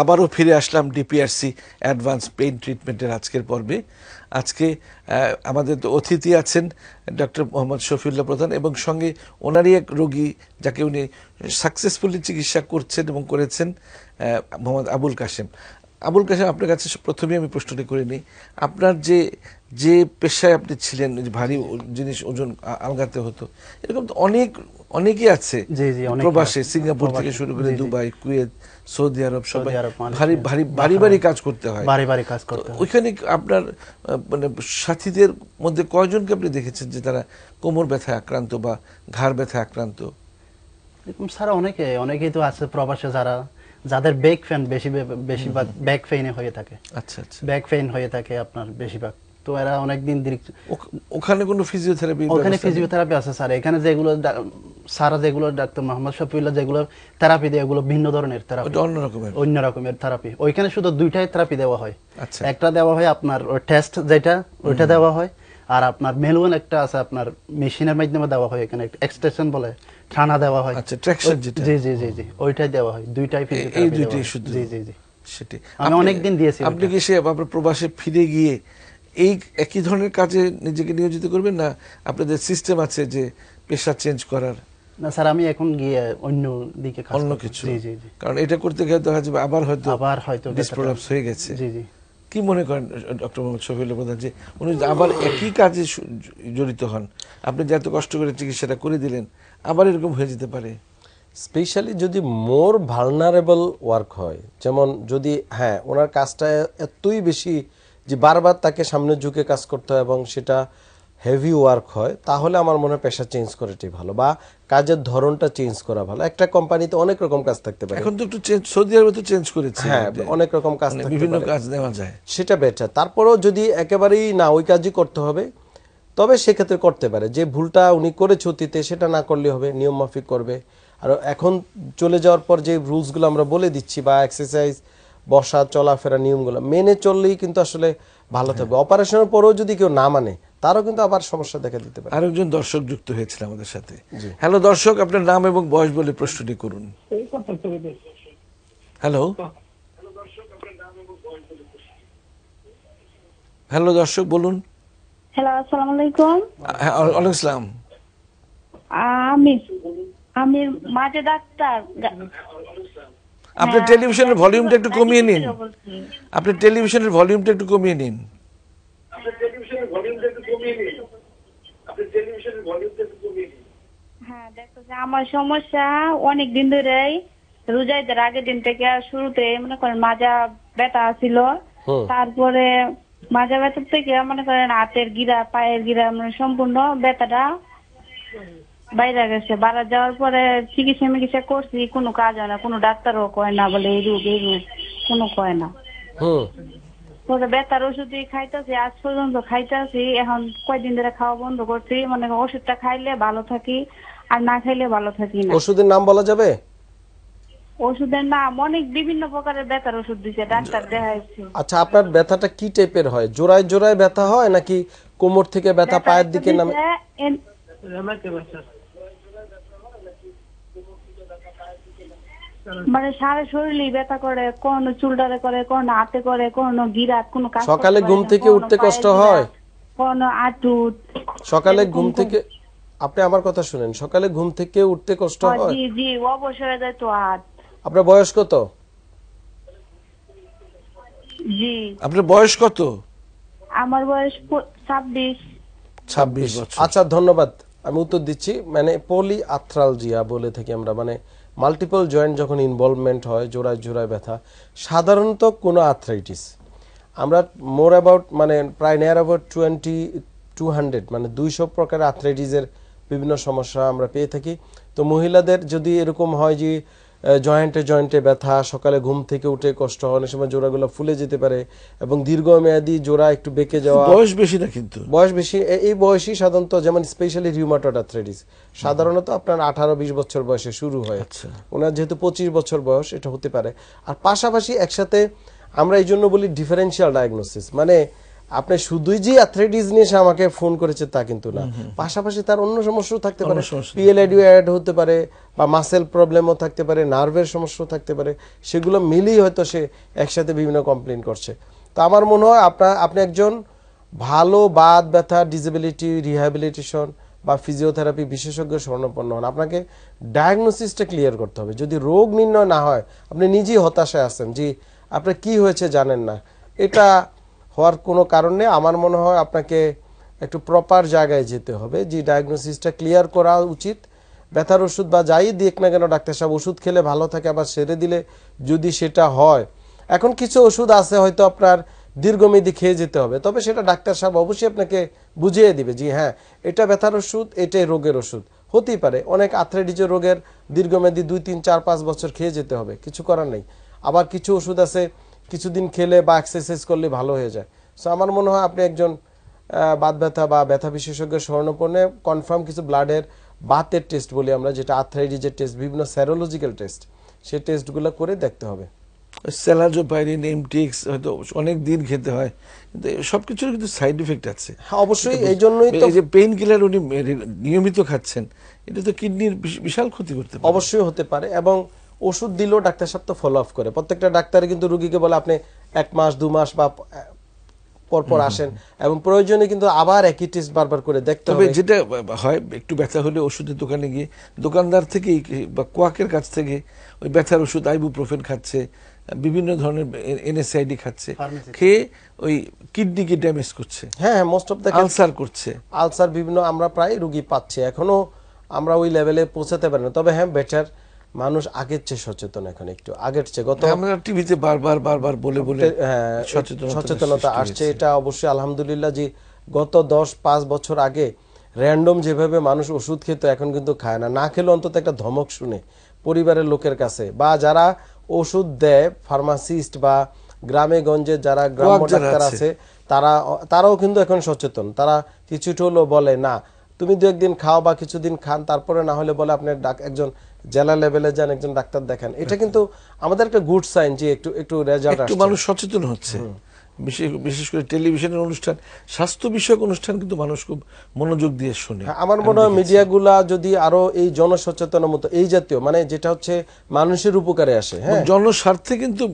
আবারও ফিরে আসলাম DPRC advance pain ট্রিটমেন্টের আজকের পর্বে আজকে আমাদের অতিথি আছেন ডক্টর মোহাম্মদ শফিউল্লাহ প্রধান এবং সঙ্গে ওনারই এক রোগী যাকে উনি সাকসেসফুলি চিকিৎসা করছেন এবং করেছেন মোহাম্মদ আবুল কাশেম আবুল কাশেম আপনার কাছে প্রথমেই আমি প্রশ্নটি করে নিই আপনার যে যে পেশায় আপনি ছিলেন ভারী জিনিস ওজন আলগাতে হতো এরকম তো অনেক অনেকেই আছে প্রবাসে সিঙ্গাপুর থেকে শুরু করে দুবাই কুয়েত সৌদি আরব সবাই ভারী ভারী ভারী ভারী কাজ করতে হয় ভারী ভারী কাজ করতে হয় ওইখানে আপনার মানে সাথীদের মধ্যে কয়জনকে আপনি দেখেছেন যে তারা কোমর ব্যথায় আক্রান্ত বা ঘাড় ব্যথায় আক্রান্ত এরকম স্যার অনেকে অনেকেই তো আছে প্রবাসে যারা যাদের ব্যাক পেন বেশি বেশিরভাগ ব্যাক পেইনে হয়ে থাকে আচ্ছা আচ্ছা ব্যাক পেইন হয়ে থাকে আপনার বেশিরভাগ তো এরা অনেকদিন দিন ওখানে কোনো ফিজিওথেরাপি ওখানে ফিজিওথেরাপি আছে স্যার এখানে যেগুলো সারা যেগুলো ডাক্তার মোহাম্মদ শফিউল্লাহ যেগুলো থেরাপি দেয় ওগুলো ভিন্ন ধরনের থেরাপি অন্য রকমের অন্য রকমের থেরাপি ওইখানে শুধু দুইটাই থেরাপি দেওয়া হয় আচ্ছা একটা দেওয়া হয় আপনার টেস্ট যেটা ওইটা দেওয়া হয় আর আপনার মেলুয়ান একটা আছে আপনার মেশিনের মাধ্যমে দেওয়া হয় এখানে এক্সটেনশন বলে থানা দেওয়া হয় আচ্ছা ট্র্যাকশন যেটা জি জি জি জি ওইটাই দেওয়া হয় দুইটাই ফিজিওথেরাপি এই দুইটাই শুধু জি জি জি সেটি আমি অনেক দিন দিয়েছি আপনি কি সে আপনার প্রবাসে ফিরে গিয়ে এই একই ধরনের কাজে নিজেকে নিয়োজিত করবেন না আপনাদের সিস্টেম আছে যে পেশা চেঞ্জ করার না স্যার আমি এখন গিয়ে অন্য দিকে অন্য কিছু কারণ এটা করতে গেলে দেখা যাবে আবার হয়তো আবার হয়তো ডিসপ্রলাপস হয়ে গেছে জি জি কি মনে করেন ডক্টর মোহাম্মদ শফিউল্লাহ প্রধান যে উনি আবার একই কাজে জড়িত হন আপনি যে এত কষ্ট করে চিকিৎসাটা করে দিলেন আবার এরকম হয়ে যেতে পারে স্পেশালি যদি মোর ভালনারেবল ওয়ার্ক হয় যেমন যদি হ্যাঁ ওনার কাজটা এতই বেশি যে বারবার তাকে সামনে ঝুঁকে কাজ করতে হয় এবং সেটা হেভি ওয়ার্ক হয় তাহলে আমার মনে হয় পেশা চেঞ্জ করাটাই ভালো বা কাজের ধরনটা চেঞ্জ করা ভালো একটা কোম্পানিতে অনেক রকম কাজ থাকতে পারে এখন তো একটু সৌদি আরবে তো চেঞ্জ করেছে হ্যাঁ অনেক রকম কাজ মানে বিভিন্ন কাজ দেওয়া যায় সেটা বেটার তারপরেও যদি একেবারেই না ওই কাজই করতে হবে তবে সেক্ষেত্রে করতে পারে যে ভুলটা উনি করেছে অতীতে সেটা না করলে হবে নিয়ম মাফিক করবে আর এখন চলে যাওয়ার পর যে রুলসগুলো আমরা বলে দিচ্ছি বা এক্সারসাইজ বসা চলাফেরা নিয়মগুলো মেনে চললেই কিন্তু আসলে ভালো হ্যাঁ। থাকবে অপারেশনের পরেও যদি কেউ না মানে তারও কিন্তু আবার সমস্যা দেখা দিতে পারে আরেকজন দর্শক যুক্ত হয়েছিল আমাদের সাথে হ্যালো দর্শক আপনার নাম এবং বয়স বলে প্রশ্নটি করুন হ্যালো হ্যালো দর্শক বলুন হ্যালো আলাইকুম হ্যাঁ, ওয়ালাইকুম আসসালাম আমি আমি মাঝে ডাক্তার হ্যাঁ, হ্যাঁ, আপনি টেলিভিশনের ভলিউমটা একটু কমিয়ে নিন আপনি টেলিভিশনের ভলিউমটা একটু কমিয়ে নিন হ্যাঁ দেখো যে আমার সমস্যা অনেক দিন ধরেই রোজাইদের আগের দিন থেকে শুরুতে মনে করেন মাজা ব্যথা ছিল তারপরে মাজা ব্যথা থেকে মনে করেন হাতের গিরা পায়ের গিরা মানে সম্পূর্ণ ব্যথাটা বাইরে গেছে বাড়া যাওয়ার পরে চিকিৎসা মিকিৎসা করছি কোনো কাজ হয় না কোনো ডাক্তারও কয় না বলে এই রোগ এই রোগ কোনো কয় না খাইতেছি আজ পর্যন্ত খাইতেছি এখন কয়দিন ধরে খাওয়া বন্ধ করছি মানে ওষুধটা খাইলে ভালো থাকি আর না খাইলে ভালো থাকি না ওষুধের নাম বলা যাবে ওষুধের নাম অনেক বিভিন্ন প্রকারের ব্যথার ওষুধ দিছে ডাক্তার দেখাইছি আচ্ছা আপনার ব্যথাটা কি টাইপের হয় জোড়ায় জোড়ায় ব্যথা হয় নাকি কোমর থেকে ব্যথা পায়ের দিকে নামে মানে সারা শরীরে ব্যথা করে কোন চুলটারে করে কোন হাতে করে কোন গিরাত কোন কাজ সকালে ঘুম থেকে উঠতে কষ্ট হয় কোন আটু সকালে ঘুম থেকে আপনি আমার কথা শুনেন সকালে ঘুম থেকে উঠতে কষ্ট হয় জি জি অবশ হয়ে যায় তো হাত আপনার বয়স কত জি আপনার বয়স কত আমার বয়স 26 26 বছর আচ্ছা ধন্যবাদ আমি উত্তর দিচ্ছি মানে পলি আথ্রালজিয়া বলে থাকি আমরা মানে মাল্টিপল জয়েন্ট যখন ইনভলভমেন্ট হয় জোড়ায় জোড়ায় ব্যথা সাধারণত কোনো আর্থ্রাইটিস আমরা মোর অ্যাবাউট মানে প্রায় নেয়ার অ্যাবাউট টোয়েন্টি টু হান্ড্রেড মানে দুইশো প্রকার আর্থ্রাইটিসের বিভিন্ন সমস্যা আমরা পেয়ে থাকি তো মহিলাদের যদি এরকম হয় যে জয়েন্টে জয়েন্টে ব্যথা সকালে ঘুম থেকে উঠে কষ্ট হয় অনেক সময় জোড়াগুলো ফুলে যেতে পারে এবং দীর্ঘমেয়াদী জোড়া একটু বেঁকে যাওয়া বয়স বেশি না কিন্তু বয়স বেশি এই বয়সই সাধারণত যেমন স্পেশালি রিউমাটোড আর্থ্রাইটিস সাধারণত আপনার আঠারো বিশ বছর বয়সে শুরু হয় আচ্ছা। ওনার যেহেতু পঁচিশ বছর বয়স এটা হতে পারে আর পাশাপাশি একসাথে আমরা এই জন্য বলি ডিফারেন্সিয়াল ডায়াগনোসিস মানে আপনি শুধুই যে অ্যাথলেটিস নিয়ে সে আমাকে ফোন করেছে তা কিন্তু না পাশাপাশি তার অন্য সমস্যাও থাকতে পারে পিএলআইডিও অ্যাড হতে পারে বা মাসেল প্রবলেমও থাকতে পারে নার্ভের সমস্যাও থাকতে পারে সেগুলো মিলেই হয়তো সে একসাথে বিভিন্ন কমপ্লেন করছে তো আমার মনে হয় আপনার আপনি একজন ভালো বাদ ব্যথা ডিসেবিলিটি রিহ্যাবিলিটেশন বা ফিজিওথেরাপি বিশেষজ্ঞ স্বর্ণপন্ন হন আপনাকে ডায়াগনোসিসটা ক্লিয়ার করতে হবে যদি রোগ নির্ণয় না হয় আপনি নিজেই হতাশায় আছেন যে আপনার কি হয়েছে জানেন না এটা হওয়ার কোনো কারণ নেই আমার মনে হয় আপনাকে একটু প্রপার জায়গায় যেতে হবে যে ডায়াগনোসিসটা ক্লিয়ার করা উচিত ব্যথার ওষুধ বা যাই দিক না কেন ডাক্তার সাহেব ওষুধ খেলে ভালো থাকে আবার সেরে দিলে যদি সেটা হয় এখন কিছু ওষুধ আছে হয়তো আপনার দীর্ঘমেয়াদী খেয়ে যেতে হবে তবে সেটা ডাক্তার সাহেব অবশ্যই আপনাকে বুঝিয়ে দিবে যে হ্যাঁ এটা ব্যথার ওষুধ এটাই রোগের ওষুধ হতেই পারে অনেক আথ্রেডিজের রোগের দীর্ঘমেয়াদী দুই তিন চার পাঁচ বছর খেয়ে যেতে হবে কিছু করার নেই আবার কিছু ওষুধ আছে কিছুদিন খেলে বা এক্সারসাইজ করলে ভালো হয়ে যায় সো আমার মনে হয় আপনি একজন বাত ব্যথা বা ব্যথা বিশেষজ্ঞ স্বর্ণপণে কনফার্ম কিছু ব্লাডের বাতের টেস্ট বলি আমরা যেটা আর্থ্রাইটিজের টেস্ট বিভিন্ন স্যারোলজিক্যাল টেস্ট সেই টেস্টগুলো করে দেখতে হবে স্যালাজোপাইরিন এমটিএক্স হয়তো অনেক দিন খেতে হয় কিন্তু সব কিছুর কিন্তু সাইড এফেক্ট আছে হ্যাঁ, অবশ্যই এই জন্যই তো যে পেইন কিলার উনি নিয়মিত খাচ্ছেন এটা তো কিডনির বিশাল ক্ষতি করতে অবশ্যই হতে পারে এবং ওষুধ দিলেও ডাক্তার সাহেব তো ফলো আপ করে প্রত্যেকটা ডাক্তারে কিন্তু রুগীকে বলে আপনি এক মাস দু মাস বা পরপর আসেন এবং প্রয়োজনে কিন্তু আবার একই টেস্ট বারবার করে দেখতে হবে যেটা হয় একটু ব্যথা হলে ওষুধের দোকানে গিয়ে দোকানদার থেকে বা কোয়াকের কাছ থেকে ওই ব্যথার ওষুধ আইবু আইবুপ্রোফেন খাচ্ছে বিভিন্ন ধরনের এনএসআইডি খাচ্ছে খেয়ে ওই কিডনিকে ড্যামেজ করছে হ্যাঁ মোস্ট অফ দ্য আলসার করছে আলসার বিভিন্ন আমরা প্রায় রুগী পাচ্ছি এখনো আমরা ওই লেভেলে পৌঁছাতে পারি না তবে হ্যাঁ বেটার মানুষ আগের চেয়ে সচেতন এখন একটু আগের চেয়ে গত আমরা টিভিতে বারবার বারবার বলে বলে হ্যাঁ, সচেতনতা আসছে এটা অবশ্যই আলহামদুলিল্লাহ যে গত দশ পাঁচ বছর আগে র্যান্ডম যেভাবে মানুষ ওষুধ খেত এখন কিন্তু খায় না না খেলে অন্তত একটা ধমক শুনে পরিবারের লোকের কাছে বা যারা ওষুধ দেয় ফার্মাসিস্ট বা গ্রামে গঞ্জে যারা গ্রাম ডাক্তার আছে তারা তারাও কিন্তু এখন সচেতন তারা কিছুটা হলেও বলে না তুমি দু একদিন খাও বা কিছুদিন খান তারপরে না হলে বলে আপনার একজন জেলা লেভেলে যান একজন ডাক্তার দেখান এটা কিন্তু আমাদের একটা গুড সাইন যে একটু একটু রেজাল্ট একটু মানুষ সচেতন হচ্ছে বিশেষ করে টেলিভিশনের অনুষ্ঠান স্বাস্থ্য বিষয়ক অনুষ্ঠান কিন্তু মানুষ খুব মনোযোগ দিয়ে শুনে হ্যাঁ, আমার মনে হয় মিডিয়াগুলা যদি আরো এই জনসচেতনার মতো এই জাতীয় মানে যেটা হচ্ছে মানুষের উপকারে আসে হ্যাঁ জনস্বার্থে কিন্তু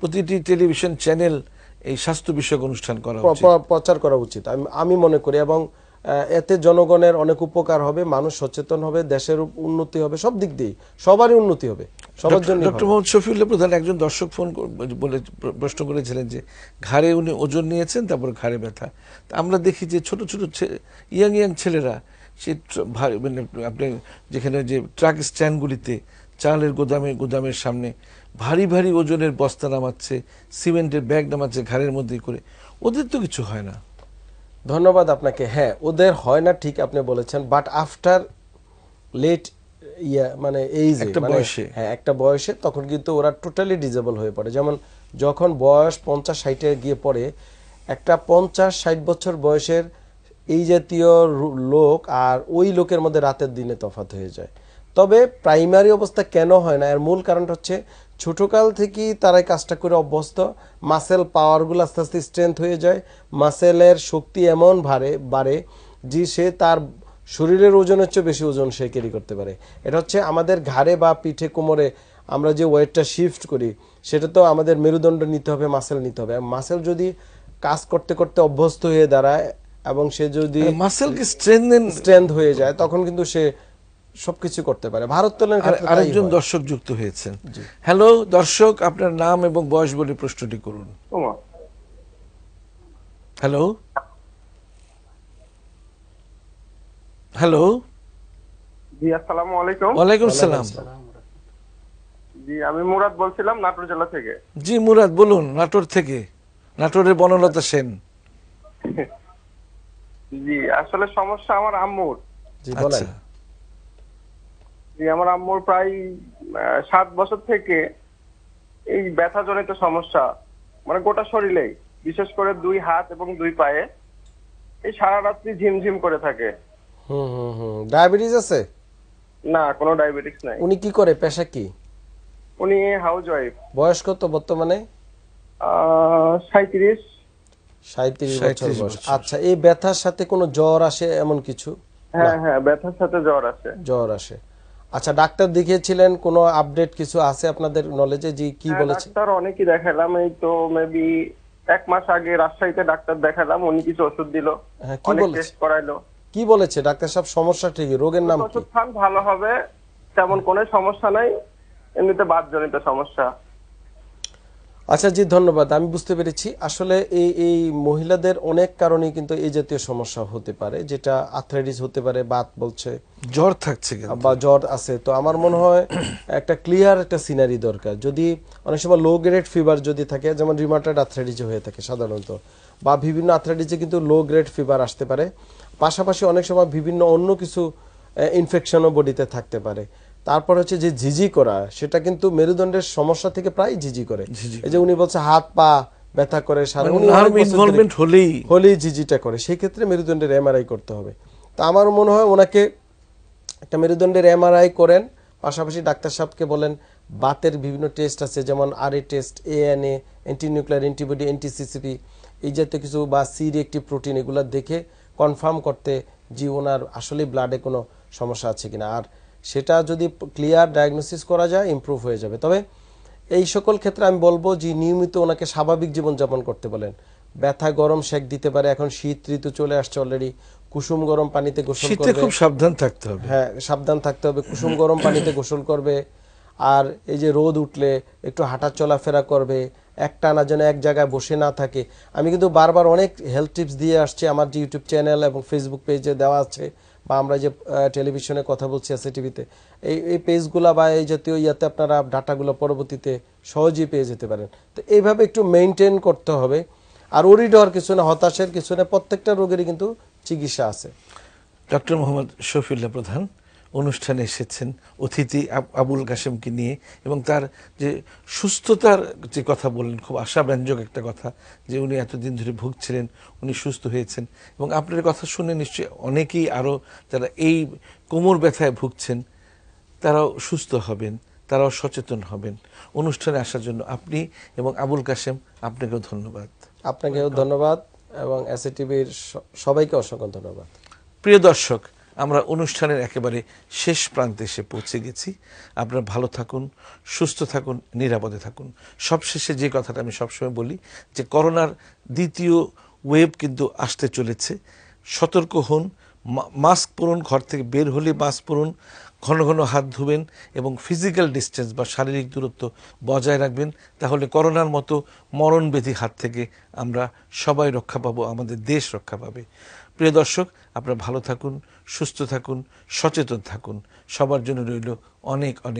প্রতিটি টেলিভিশন চ্যানেল এই স্বাস্থ্য বিষয়ক অনুষ্ঠান করা প্রচার করা উচিত আমি মনে করি এবং এতে জনগণের অনেক উপকার হবে মানুষ সচেতন হবে দেশের উন্নতি হবে সব দিক দিয়ে সবারই উন্নতি হবে সবার জন্য ডক্টর মোহাম্মদ শফিউল্লাহ প্রধান একজন দর্শক ফোন বলে প্রশ্ন করেছিলেন যে ঘাড়ে উনি ওজন নিয়েছেন তারপর ঘাড়ে ব্যথা আমরা দেখি যে ছোট ছোট ইয়াং ইয়াং ছেলেরা সে মানে আপনি যেখানে যে ট্রাক স্ট্যান্ডগুলিতে চালের গোদামে গোদামের সামনে ভারী ভারী ওজনের বস্তা নামাচ্ছে সিমেন্টের ব্যাগ নামাচ্ছে ঘাড়ের মধ্যে করে ওদের তো কিছু হয় না ধন্যবাদ আপনাকে হ্যাঁ ওদের হয় না ঠিক আপনি বলেছেন বাট আফটার লেট ইয়া মানে এই যে মানে হ্যাঁ একটা বয়সে তখন কিন্তু ওরা টোটালি ডিজেবল হয়ে পড়ে যেমন যখন বয়স পঞ্চাশ ষাটে গিয়ে পড়ে একটা পঞ্চাশ ষাট বছর বয়সের এই জাতীয় লোক আর ওই লোকের মধ্যে রাতের দিনে তফাত হয়ে যায় তবে প্রাইমারি অবস্থা কেন হয় না এর মূল কারণটা হচ্ছে ছোটোকাল থেকেই তারাই কাজটা করে অভ্যস্ত মাসেল পাওয়ারগুলো আস্তে আস্তে স্ট্রেংথ হয়ে যায় মাসেলের শক্তি এমন ভারে বাড়ে যে সে তার শরীরের ওজনের চেয়ে বেশি ওজন সে ক্যারি করতে পারে এটা হচ্ছে আমাদের ঘাড়ে বা পিঠে কোমরে আমরা যে ওয়েটটা শিফট করি সেটা তো আমাদের মেরুদণ্ড নিতে হবে মাসেল নিতে হবে মাসেল যদি কাজ করতে করতে অভ্যস্ত হয়ে দাঁড়ায় এবং সে যদি মাসেলকে স্ট্রেংথ হয়ে যায় তখন কিন্তু সে সবকিছু করতে পারে ভারোত্তোলন আরেকজন দর্শক যুক্ত হয়েছেন হ্যালো দর্শক আপনার নাম এবং বয়স বলে প্রশ্নটি করুন হ্যালো হ্যালো জি আসসালামু আলাইকুম ওয়ালাইকুম সালাম জি আমি মুরাদ বলছিলাম নাটোর জেলা থেকে জি মুরাদ বলুন নাটোর থেকে নাটোরের বনলতা সেন জি আসলে সমস্যা আমার আম্মুর জি বলেন আচ্ছা। আমার আম্মুর প্রায় সাত বছর থেকে এই ব্যথা জনিত সমস্যা মানে গোটা শরীরেই বিশেষ করে দুই হাত এবং দুই পায়ে এই সারা রাত্রি ঝিমঝিম করে থাকে ডায়াবেটিস আছে না কোনো ডায়াবেটিস নাই উনি কি করে পেশা কি উনি হাউস ওয়াইফ বয়স কত বর্তমানে সাঁত্রিশ সাঁত্রিশ বছর বয়স আচ্ছা এই ব্যথার সাথে কোনো জ্বর আসে এমন কিছু হ্যাঁ হ্যাঁ ব্যথার সাথে জ্বর আসে জ্বর আসে আচ্ছা ডাক্তার দেখিয়েছিলেন কোনো আপডেট কিছু আছে আপনাদের নলেজে যে কি হ্যাঁ, বলেছে ডাক্তার অনেকই দেখালাম এই তো মেবি এক মাস আগে রাজশাহীতে ডাক্তার দেখালাম উনি কিছু ওষুধ দিল হ্যাঁ, বলেছে টেস্ট করাইলো কি বলেছে ডাক্তার সাহেব সমস্যা ঠিকই রোগের নাম কি ওষুধ খান ভালো হবে তেমন কোনো সমস্যা নাই এমনিতে বাতজনিত সমস্যা আচ্ছা জি ধন্যবাদ আমি বুঝতে পেরেছি আসলে এই এই মহিলাদের অনেক কারণে কিন্তু এই জাতীয় সমস্যা হতে পারে যেটা আর্থ্রাইটিস হতে পারে বাত বলছে জ্বর থাকছে বা জ্বর আছে তো আমার মনে হয় একটা ক্লিয়ার একটা সিনারি দরকার যদি অনেক সময় লো গ্রেড ফিভার যদি থাকে যেমন রিমাটার্ড আর্থ্রাইটিস হয়ে থাকে সাধারণত বা বিভিন্ন আর্থ্রাইটিসে কিন্তু লো গ্রেড ফিভার আসতে পারে পাশাপাশি অনেক সময় বিভিন্ন অন্য কিছু ইনফেকশনও বডিতে থাকতে পারে তারপর হচ্ছে যে ঝিঝি করা সেটা কিন্তু মেরুদণ্ডের সমস্যা থেকে প্রায় ঝিঝি করে এই যে উনি বলছে হাত পা ব্যথা করে সারা মানে হলেই ঝিঝিটা করে সেই ক্ষেত্রে মেরুদণ্ডের এমআরআই করতে হবে তা আমার মনে হয় ওনাকে একটা মেরুদণ্ডের এমআরআই করেন পাশাপাশি ডাক্তার সাহেবকে বলেন বাতের বিভিন্ন টেস্ট আছে যেমন RA test ANA anti nuclear antibody anti CCP এই জাতীয় কিছু বা সি একটি প্রোটিন এগুলো দেখে কনফার্ম করতে যে ওনার আসলে ব্লাডে কোনো সমস্যা আছে কিনা আর সেটা যদি ক্লিয়ার ডায়াগনোসিস করা যায় ইম্প্রুভ হয়ে যাবে তবে এই সকল ক্ষেত্রে আমি বলবো যে নিয়মিত ওনাকে স্বাভাবিক জীবনযাপন করতে বলেন ব্যথা গরম শেক দিতে পারে এখন শীত ঋতু চলে আসছে অলরেডি কুসুম গরম পানিতে গোসল করবে খুব সাবধান থাকতে হবে হ্যাঁ সাবধান থাকতে হবে কুসুম গরম পানিতে গোসল করবে আর এই যে রোদ উঠলে একটু হাঁটা চলাফেরা করবে না যেন এক জায়গায় বসে না থাকে আমি কিন্তু বারবার অনেক হেলথ টিপস দিয়ে আসছি আমার যে ইউটিউব চ্যানেল এবং ফেসবুক পেজে দেওয়া আছে বা আমরা যে টেলিভিশনে কথা বলছি আছে টিভিতে এই এই পেজগুলো বা এই জাতীয় ইয়াতে আপনারা ডাটাগুলো পরবর্তীতে সহজেই পেয়ে যেতে পারেন তো এইভাবে একটু মেনটেন করতে হবে আর ওরিডর কিছু না হতাশের কিছু না প্রত্যেকটা রোগেরই কিন্তু চিকিৎসা আছে ডক্টর মোহাম্মদ শফিউল্লাহ প্রধান অনুষ্ঠানে এসেছেন অতিথি আবুল কাশেমকে নিয়ে এবং তার যে সুস্থতার যে কথা বললেন খুব আশাব্যঞ্জক একটা কথা যে উনি এতদিন ধরে ভুগছিলেন উনি সুস্থ হয়েছেন এবং আপনার কথা শুনে নিশ্চয়ই অনেকেই আরও যারা এই কোমর ব্যথায় ভুগছেন তারাও সুস্থ হবেন তারাও সচেতন হবেন অনুষ্ঠানে আসার জন্য আপনি এবং আবুল কাশেম আপনাকেও ধন্যবাদ আপনাকেও ধন্যবাদ এবং টিভির সবাইকে অসংখ্য ধন্যবাদ প্রিয় দর্শক আমরা অনুষ্ঠানের একেবারে শেষ প্রান্তে এসে পৌঁছে গেছি আপনারা ভালো থাকুন সুস্থ থাকুন নিরাপদে থাকুন সবশেষে যে কথাটা আমি সবসময় বলি যে করোনার দ্বিতীয় ওয়েব কিন্তু আসতে চলেছে সতর্ক হন মাস্ক পরুন ঘর থেকে বের হলে মাস্ক পরুন ঘন ঘন হাত ধুবেন এবং ফিজিক্যাল ডিস্টেন্স বা শারীরিক দূরত্ব বজায় রাখবেন তাহলে করোনার মতো মরণব্যাধি হাত থেকে আমরা সবাই রক্ষা পাবো আমাদের দেশ রক্ষা পাবে প্রিয় দর্শক আপনারা ভালো থাকুন সুস্থ থাকুন সচেতন থাকুন সবার জন্য রইল অনেক অনেক